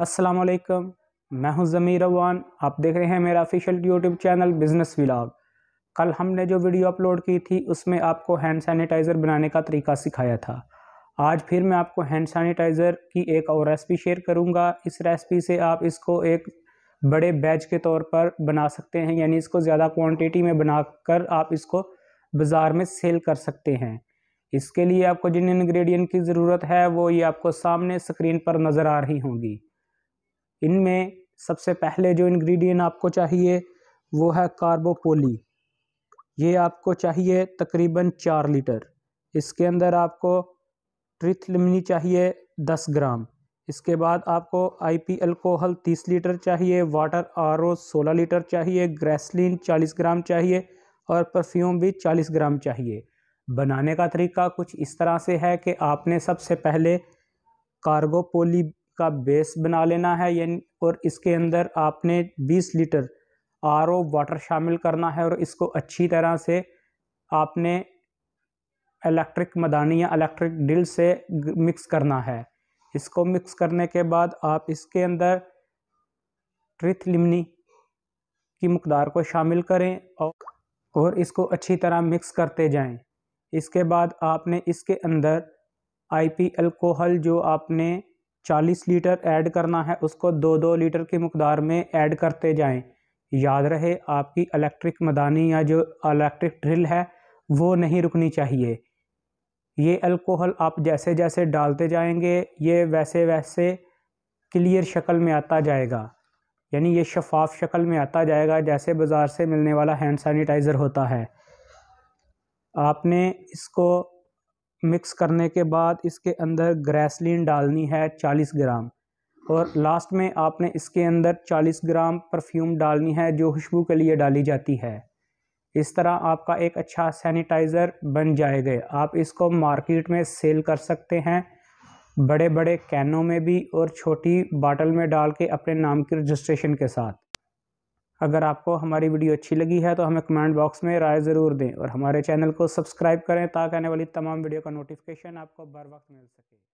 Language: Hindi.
अस्सलाम वालेकुम मैं हूं ज़मीर अवान आप देख रहे हैं मेरा official YouTube channel business vlog कल हमने जो वीडियो अपलोड की थी उसमें आपको हैंड सैनिटाइज़र बनाने का तरीका सिखाया था आज फिर मैं आपको हैंड सैनिटाइज़र की एक और रेसिपी शेयर करूंगा इस रेसिपी से आप इसको एक बड़े बैच के तौर पर बना सकते हैं यानी इसको ज़्यादा क्वान्टिटी में कर आप इसको बाज़ार में सेल कर सकते हैं इसके लिए आपको जिन इन्ग्रीडियंट की ज़रूरत है वो ये आपको सामने स्क्रीन पर नज़र आ रही होंगी इनमें सबसे पहले जो इंग्रेडिएंट आपको चाहिए वो है कार्बोपोली ये आपको चाहिए तकरीबन चार लीटर इसके अंदर आपको ट्रिथलिमनी चाहिए दस ग्राम इसके बाद आपको आईपी अल्कोहल तीस लीटर चाहिए वाटर आर ओ सोलह लीटर चाहिए ग्रेसलिन चालीस ग्राम चाहिए और परफ्यूम भी चालीस ग्राम चाहिए बनाने का तरीका कुछ इस तरह से है कि आपने सबसे पहले कार्गोपोली का बेस बना लेना है यानी और इसके अंदर आपने 20 लीटर आर वाटर शामिल करना है और इसको अच्छी तरह से आपने इलेक्ट्रिक मदानी या इलेक्ट्रिक ड्रिल से मिक्स करना है इसको मिक्स करने के बाद आप इसके अंदर ट्रिथ लिमनी की मकदार को शामिल करें और इसको अच्छी तरह मिक्स करते जाएं। इसके बाद आपने इसके अंदर आई पी अल्कोहल जो आपने चालीस लीटर ऐड करना है उसको दो दो लीटर की मकदार में ऐड करते जाएं याद रहे आपकी इलेक्ट्रिक मदानी या जो इलेक्ट्रिक ड्रिल है वो नहीं रुकनी चाहिए ये अल्कोहल आप जैसे जैसे डालते जाएंगे ये वैसे वैसे क्लियर शक्ल में आता जाएगा यानी ये शफाफ शक्ल में आता जाएगा जैसे बाज़ार से मिलने वाला हैंड सैनिटाइज़र होता है आपने इसको मिक्स करने के बाद इसके अंदर ग्रेसलिन डालनी है 40 ग्राम और लास्ट में आपने इसके अंदर 40 ग्राम परफ्यूम डालनी है जो खुशबू के लिए डाली जाती है इस तरह आपका एक अच्छा सैनिटाइज़र बन जाएगा आप इसको मार्केट में सेल कर सकते हैं बड़े बड़े कैनों में भी और छोटी बाटल में डाल के अपने नाम की रजिस्ट्रेशन के साथ अगर आपको हमारी वीडियो अच्छी लगी है तो हमें कमेंट बॉक्स में राय ज़रूर दें और हमारे चैनल को सब्सक्राइब करें ताकि आने वाली तमाम वीडियो का नोटिफिकेशन आपको बर वक्त मिल सके